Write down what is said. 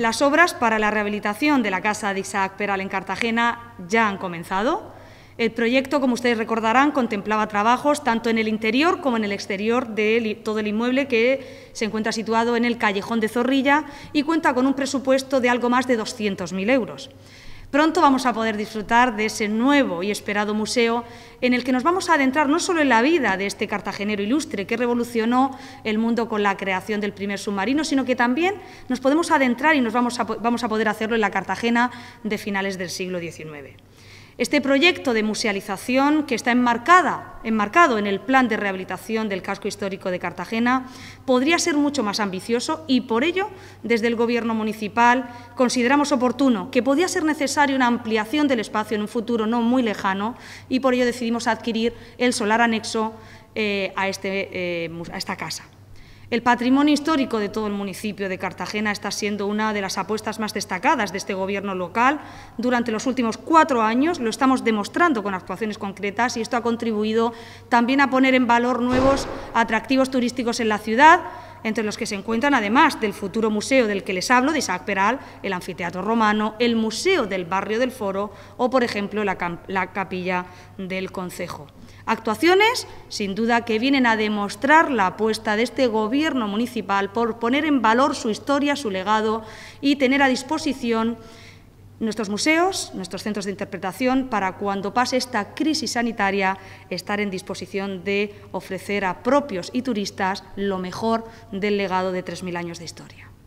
Las obras para la rehabilitación de la casa de Isaac Peral en Cartagena ya han comenzado. El proyecto, como ustedes recordarán, contemplaba trabajos tanto en el interior como en el exterior de todo el inmueble que se encuentra situado en el callejón de Zorrilla y cuenta con un presupuesto de algo más de 200.000 euros. Pronto vamos a poder disfrutar de ese nuevo y esperado museo en el que nos vamos a adentrar no solo en la vida de este cartagenero ilustre que revolucionó el mundo con la creación del primer submarino, sino que también nos podemos adentrar y nos vamos a, vamos a poder hacerlo en la Cartagena de finales del siglo XIX. Este proyecto de musealización, que está enmarcada, enmarcado en el plan de rehabilitación del casco histórico de Cartagena, podría ser mucho más ambicioso y, por ello, desde el Gobierno municipal consideramos oportuno que podía ser necesaria una ampliación del espacio en un futuro no muy lejano y, por ello, decidimos adquirir el solar anexo eh, este, eh, a esta casa. El patrimonio histórico de todo el municipio de Cartagena está siendo una de las apuestas más destacadas de este Gobierno local. Durante los últimos cuatro años lo estamos demostrando con actuaciones concretas y esto ha contribuido también a poner en valor nuevos atractivos turísticos en la ciudad, entre los que se encuentran, además del futuro museo del que les hablo, de Isaac Peral, el anfiteatro romano, el museo del barrio del Foro o, por ejemplo, la, la capilla del Concejo. Actuaciones, sin duda, que vienen a demostrar la apuesta de este Gobierno municipal por poner en valor su historia, su legado y tener a disposición nuestros museos, nuestros centros de interpretación, para cuando pase esta crisis sanitaria, estar en disposición de ofrecer a propios y turistas lo mejor del legado de 3.000 años de historia.